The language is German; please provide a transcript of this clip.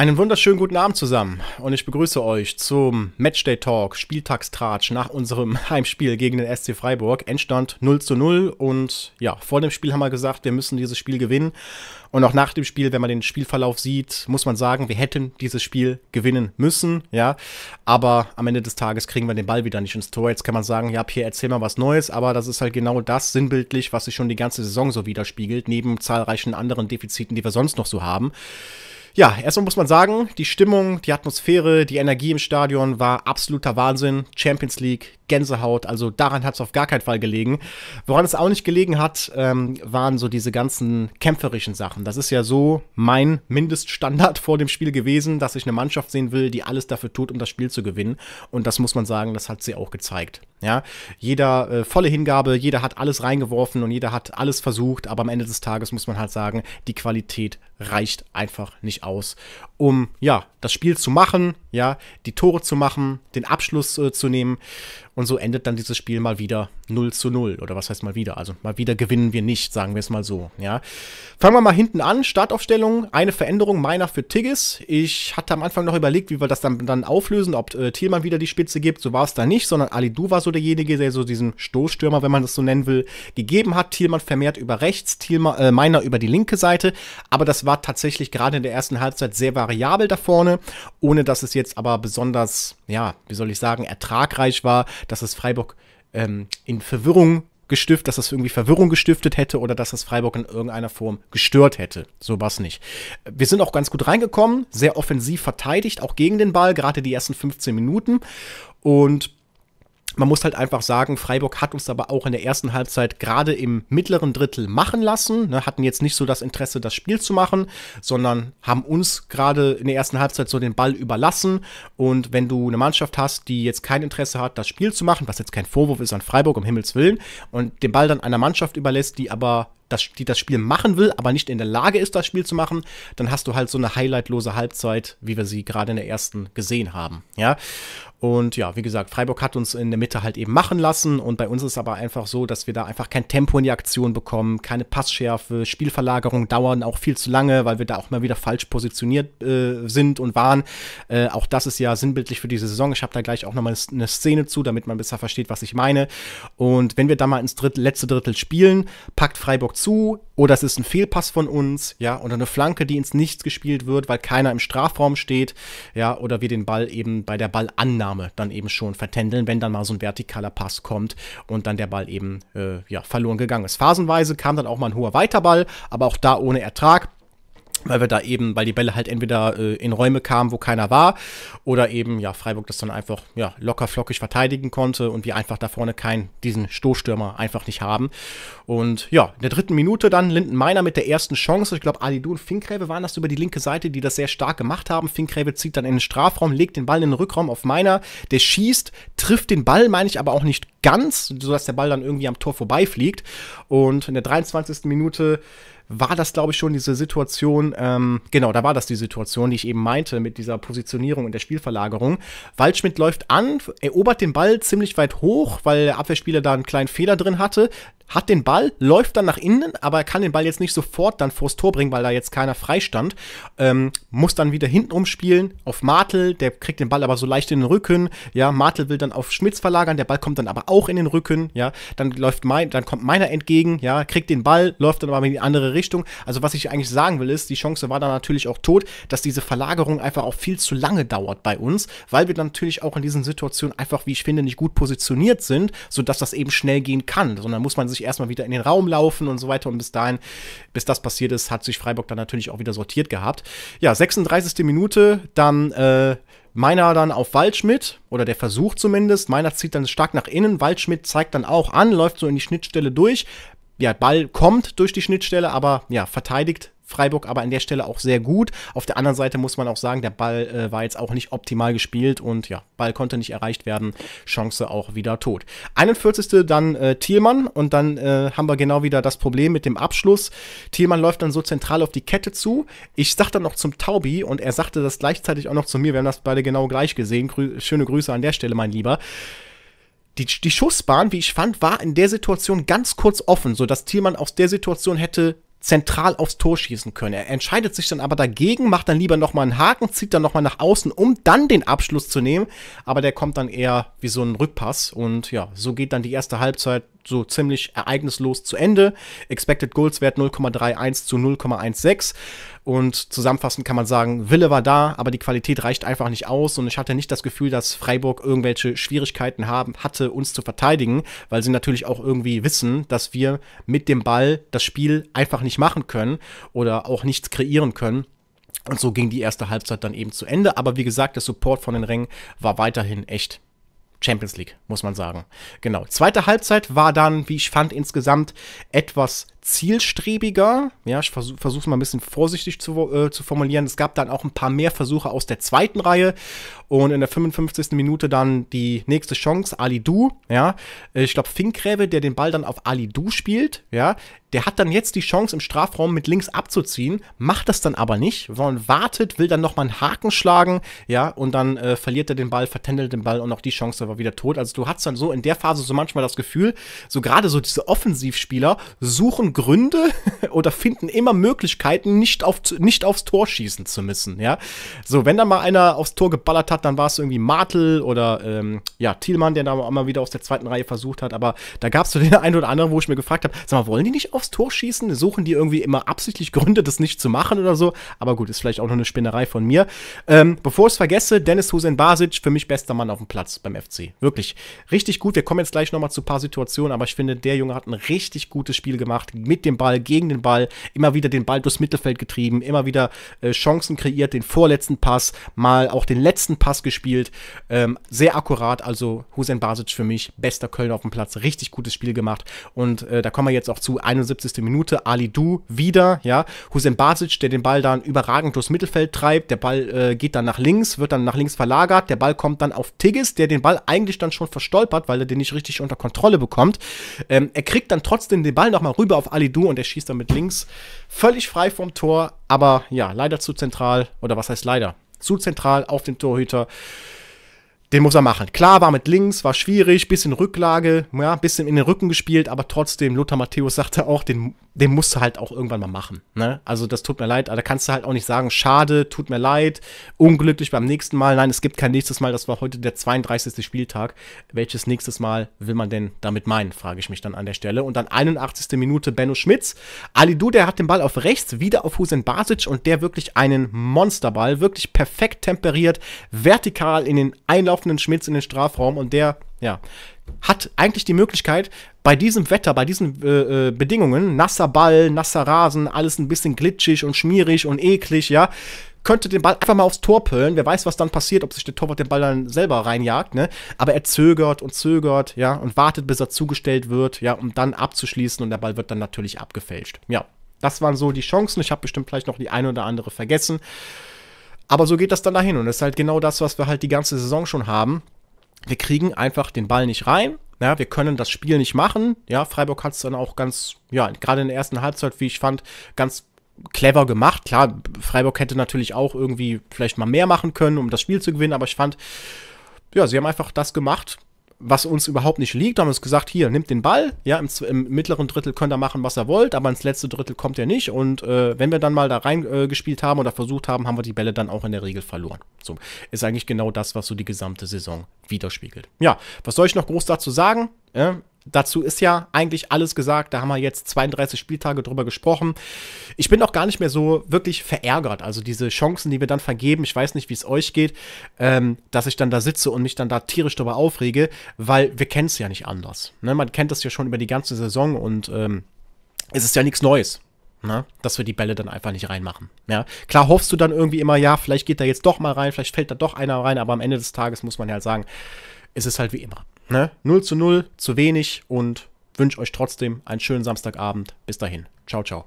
Einen wunderschönen guten Abend zusammen und ich begrüße euch zum Matchday Talk, Spieltagstratsch nach unserem Heimspiel gegen den SC Freiburg. Endstand 0 zu 0 und ja, vor dem Spiel haben wir gesagt, wir müssen dieses Spiel gewinnen. Und auch nach dem Spiel, wenn man den Spielverlauf sieht, muss man sagen, wir hätten dieses Spiel gewinnen müssen, ja. Aber am Ende des Tages kriegen wir den Ball wieder nicht ins Tor. Jetzt kann man sagen, ja, Pierre, erzähl mal was Neues, aber das ist halt genau das sinnbildlich, was sich schon die ganze Saison so widerspiegelt, neben zahlreichen anderen Defiziten, die wir sonst noch so haben. Ja, erstmal muss man sagen, die Stimmung, die Atmosphäre, die Energie im Stadion war absoluter Wahnsinn. Champions League, Gänsehaut, also daran hat es auf gar keinen Fall gelegen. Woran es auch nicht gelegen hat, ähm, waren so diese ganzen kämpferischen Sachen. Das ist ja so mein Mindeststandard vor dem Spiel gewesen, dass ich eine Mannschaft sehen will, die alles dafür tut, um das Spiel zu gewinnen. Und das muss man sagen, das hat sie auch gezeigt. Ja, jeder äh, volle Hingabe, jeder hat alles reingeworfen und jeder hat alles versucht, aber am Ende des Tages muss man halt sagen, die Qualität reicht einfach nicht aus, um ja, das Spiel zu machen, ja, die Tore zu machen, den Abschluss äh, zu nehmen und so endet dann dieses Spiel mal wieder 0 zu 0. Oder was heißt mal wieder? Also mal wieder gewinnen wir nicht, sagen wir es mal so. Ja. Fangen wir mal hinten an. Startaufstellung, eine Veränderung meiner für Tigges. Ich hatte am Anfang noch überlegt, wie wir das dann, dann auflösen, ob äh, Thielmann wieder die Spitze gibt. So war es da nicht, sondern Ali Du war so derjenige, der so diesen Stoßstürmer, wenn man das so nennen will, gegeben hat. Thielmann vermehrt über rechts, Thielmann, äh, meiner über die linke Seite. Aber das war tatsächlich gerade in der ersten Halbzeit sehr variabel da vorne, ohne dass es jetzt aber besonders, ja, wie soll ich sagen, ertragreich war dass es Freiburg ähm, in Verwirrung gestiftet, dass es irgendwie Verwirrung gestiftet hätte oder dass es Freiburg in irgendeiner Form gestört hätte. So was nicht. Wir sind auch ganz gut reingekommen, sehr offensiv verteidigt, auch gegen den Ball, gerade die ersten 15 Minuten. Und man muss halt einfach sagen, Freiburg hat uns aber auch in der ersten Halbzeit gerade im mittleren Drittel machen lassen, ne, hatten jetzt nicht so das Interesse, das Spiel zu machen, sondern haben uns gerade in der ersten Halbzeit so den Ball überlassen. Und wenn du eine Mannschaft hast, die jetzt kein Interesse hat, das Spiel zu machen, was jetzt kein Vorwurf ist an Freiburg, um Himmels Willen, und den Ball dann einer Mannschaft überlässt, die aber das, die das Spiel machen will, aber nicht in der Lage ist, das Spiel zu machen, dann hast du halt so eine highlightlose Halbzeit, wie wir sie gerade in der ersten gesehen haben. Ja. Und ja, wie gesagt, Freiburg hat uns in der Mitte halt eben machen lassen. Und bei uns ist es aber einfach so, dass wir da einfach kein Tempo in die Aktion bekommen, keine Passschärfe, Spielverlagerungen dauern auch viel zu lange, weil wir da auch mal wieder falsch positioniert äh, sind und waren. Äh, auch das ist ja sinnbildlich für diese Saison. Ich habe da gleich auch nochmal eine Szene zu, damit man besser versteht, was ich meine. Und wenn wir da mal ins Dritt, letzte Drittel spielen, packt Freiburg zu oder oh, es ist ein Fehlpass von uns, ja, oder eine Flanke, die ins Nichts gespielt wird, weil keiner im Strafraum steht, ja, oder wir den Ball eben bei der Ballannahme dann eben schon vertändeln, wenn dann mal so ein vertikaler Pass kommt und dann der Ball eben äh, ja, verloren gegangen ist. Phasenweise kam dann auch mal ein hoher Weiterball, aber auch da ohne Ertrag weil wir da eben, weil die Bälle halt entweder äh, in Räume kamen, wo keiner war, oder eben, ja, Freiburg das dann einfach, ja, locker flockig verteidigen konnte und wir einfach da vorne keinen, diesen Stoßstürmer einfach nicht haben. Und ja, in der dritten Minute dann Linden Meiner mit der ersten Chance. Ich glaube, Alidu und Finkräbe waren das über die linke Seite, die das sehr stark gemacht haben. Finkräbe zieht dann in den Strafraum, legt den Ball in den Rückraum auf Meiner, der schießt, trifft den Ball, meine ich, aber auch nicht ganz, sodass der Ball dann irgendwie am Tor vorbeifliegt. Und in der 23. Minute war das, glaube ich, schon diese Situation, ähm, genau, da war das die Situation, die ich eben meinte, mit dieser Positionierung und der Spielverlagerung. Waldschmidt läuft an, erobert den Ball ziemlich weit hoch, weil der Abwehrspieler da einen kleinen Fehler drin hatte hat den Ball, läuft dann nach innen, aber er kann den Ball jetzt nicht sofort dann vors Tor bringen, weil da jetzt keiner freistand. Ähm, muss dann wieder hinten umspielen auf Martel, der kriegt den Ball aber so leicht in den Rücken. Ja, Martel will dann auf Schmitz verlagern, der Ball kommt dann aber auch in den Rücken. Ja, dann läuft mein, dann kommt meiner entgegen, ja, kriegt den Ball, läuft dann aber in die andere Richtung. Also was ich eigentlich sagen will ist, die Chance war dann natürlich auch tot, dass diese Verlagerung einfach auch viel zu lange dauert bei uns, weil wir dann natürlich auch in diesen Situationen einfach, wie ich finde, nicht gut positioniert sind, sodass das eben schnell gehen kann, sondern muss man sich ich erstmal wieder in den Raum laufen und so weiter. Und bis dahin, bis das passiert ist, hat sich Freiburg dann natürlich auch wieder sortiert gehabt. Ja, 36. Minute, dann äh, Meiner dann auf Waldschmidt, oder der Versuch zumindest. Meiner zieht dann stark nach innen. Waldschmidt zeigt dann auch an, läuft so in die Schnittstelle durch. Ja, Ball kommt durch die Schnittstelle, aber ja, verteidigt Freiburg aber an der Stelle auch sehr gut. Auf der anderen Seite muss man auch sagen, der Ball äh, war jetzt auch nicht optimal gespielt und ja, Ball konnte nicht erreicht werden, Chance auch wieder tot. 41. dann äh, Thielmann und dann äh, haben wir genau wieder das Problem mit dem Abschluss. Thielmann läuft dann so zentral auf die Kette zu. Ich sag dann noch zum Taubi und er sagte das gleichzeitig auch noch zu mir. Wir haben das beide genau gleich gesehen. Grü schöne Grüße an der Stelle, mein Lieber. Die, die, Schussbahn, wie ich fand, war in der Situation ganz kurz offen, sodass Thielmann aus der Situation hätte zentral aufs Tor schießen können. Er entscheidet sich dann aber dagegen, macht dann lieber nochmal einen Haken, zieht dann nochmal nach außen, um dann den Abschluss zu nehmen. Aber der kommt dann eher wie so ein Rückpass. Und ja, so geht dann die erste Halbzeit so ziemlich ereignislos zu Ende. Expected Goals Wert 0,31 zu 0,16. Und zusammenfassend kann man sagen, Wille war da, aber die Qualität reicht einfach nicht aus. Und ich hatte nicht das Gefühl, dass Freiburg irgendwelche Schwierigkeiten haben, hatte, uns zu verteidigen, weil sie natürlich auch irgendwie wissen, dass wir mit dem Ball das Spiel einfach nicht machen können oder auch nichts kreieren können. Und so ging die erste Halbzeit dann eben zu Ende. Aber wie gesagt, der Support von den Rängen war weiterhin echt Champions League, muss man sagen. Genau. Zweite Halbzeit war dann, wie ich fand, insgesamt etwas zielstrebiger. Ja, ich versuche es mal ein bisschen vorsichtig zu, äh, zu, formulieren. Es gab dann auch ein paar mehr Versuche aus der zweiten Reihe und in der 55. Minute dann die nächste Chance, Ali Du. Ja, äh, ich glaube, Finkräve, der den Ball dann auf Ali Du spielt, ja, der hat dann jetzt die Chance im Strafraum mit links abzuziehen, macht das dann aber nicht, sondern wartet, will dann nochmal einen Haken schlagen, ja, und dann äh, verliert er den Ball, vertändelt den Ball und auch die Chance war wieder tot. Also du hast dann so in der Phase so manchmal das Gefühl, so gerade so diese Offensivspieler suchen Gründe oder finden immer Möglichkeiten, nicht, auf, nicht aufs Tor schießen zu müssen. Ja? So, wenn da mal einer aufs Tor geballert hat, dann war es irgendwie Martel oder ähm, ja, Thielmann, der da auch mal wieder aus der zweiten Reihe versucht hat. Aber da gab es so den einen oder anderen, wo ich mir gefragt habe: Sag mal, wollen die nicht aufs Tor schießen? Suchen die irgendwie immer absichtlich Gründe, das nicht zu machen oder so? Aber gut, ist vielleicht auch nur eine Spinnerei von mir. Ähm, bevor ich es vergesse, Dennis Hussein Basic, für mich bester Mann auf dem Platz beim FC. Wirklich richtig gut. Wir kommen jetzt gleich nochmal zu ein paar Situationen, aber ich finde, der Junge hat ein richtig gutes Spiel gemacht mit dem Ball, gegen den Ball, immer wieder den Ball durchs Mittelfeld getrieben, immer wieder äh, Chancen kreiert, den vorletzten Pass, mal auch den letzten Pass gespielt. Ähm, sehr akkurat, also Hussein Basic für mich, bester Kölner auf dem Platz, richtig gutes Spiel gemacht. Und äh, da kommen wir jetzt auch zu 71. Minute, Ali Du wieder, ja. Hussein Basic, der den Ball dann überragend durchs Mittelfeld treibt, der Ball äh, geht dann nach links, wird dann nach links verlagert, der Ball kommt dann auf Tigges, der den Ball eigentlich dann schon verstolpert, weil er den nicht richtig unter Kontrolle bekommt. Ähm, er kriegt dann trotzdem den Ball nochmal rüber auf Alidu und er schießt dann mit links. Völlig frei vom Tor, aber ja, leider zu zentral. Oder was heißt leider? Zu zentral auf den Torhüter den muss er machen. Klar war mit links, war schwierig, bisschen Rücklage, ja, bisschen in den Rücken gespielt, aber trotzdem, Lothar Matthäus sagte auch, den, den musst du halt auch irgendwann mal machen. Ne? Also das tut mir leid, aber da kannst du halt auch nicht sagen, schade, tut mir leid, unglücklich beim nächsten Mal. Nein, es gibt kein nächstes Mal, das war heute der 32. Spieltag. Welches nächstes Mal will man denn damit meinen, frage ich mich dann an der Stelle. Und dann 81. Minute Benno Schmitz. Ali Du, der hat den Ball auf rechts, wieder auf Husin Basic und der wirklich einen Monsterball, wirklich perfekt temperiert, vertikal in den Einlauf laufenden Schmitz in den Strafraum und der, ja, hat eigentlich die Möglichkeit, bei diesem Wetter, bei diesen äh, äh, Bedingungen, nasser Ball, nasser Rasen, alles ein bisschen glitschig und schmierig und eklig, ja, könnte den Ball einfach mal aufs Tor pöllen. Wer weiß, was dann passiert, ob sich der Torwart den Ball dann selber reinjagt, ne? Aber er zögert und zögert, ja, und wartet, bis er zugestellt wird, ja, um dann abzuschließen und der Ball wird dann natürlich abgefälscht. Ja, das waren so die Chancen. Ich habe bestimmt vielleicht noch die eine oder andere vergessen. Aber so geht das dann dahin und das ist halt genau das, was wir halt die ganze Saison schon haben. Wir kriegen einfach den Ball nicht rein. Ja, wir können das Spiel nicht machen. Ja, Freiburg hat es dann auch ganz, ja, gerade in der ersten Halbzeit, wie ich fand, ganz clever gemacht. Klar, Freiburg hätte natürlich auch irgendwie vielleicht mal mehr machen können, um das Spiel zu gewinnen, aber ich fand, ja, sie haben einfach das gemacht, was uns überhaupt nicht liegt. Da haben uns gesagt, hier, nimmt den Ball, ja, im, im, mittleren Drittel könnt ihr machen, was ihr wollt, aber ins letzte Drittel kommt er nicht. Und äh, wenn wir dann mal da reingespielt äh, haben oder versucht haben, haben wir die Bälle dann auch in der Regel verloren. So, ist eigentlich genau das, was so die gesamte Saison widerspiegelt. Ja, was soll ich noch groß dazu sagen? Ja, Dazu ist ja eigentlich alles gesagt. Da haben wir jetzt 32 Spieltage drüber gesprochen. Ich bin auch gar nicht mehr so wirklich verärgert. Also diese Chancen, die wir dann vergeben, ich weiß nicht, wie es euch geht, ähm, dass ich dann da sitze und mich dann da tierisch drüber aufrege, weil wir kennen es ja nicht anders. Ne? Man kennt das ja schon über die ganze Saison und ähm, es ist ja nichts Neues. Na, ne? dass wir die Bälle dann einfach nicht reinmachen. Ja, klar hoffst du dann irgendwie immer, ja, vielleicht geht da jetzt doch mal rein, vielleicht fällt da doch einer rein, aber am Ende des Tages muss man ja halt sagen, es ist halt wie immer. Ne? 0 zu 0, zu wenig und wünsche euch trotzdem einen schönen Samstagabend. Bis dahin. Ciao, ciao.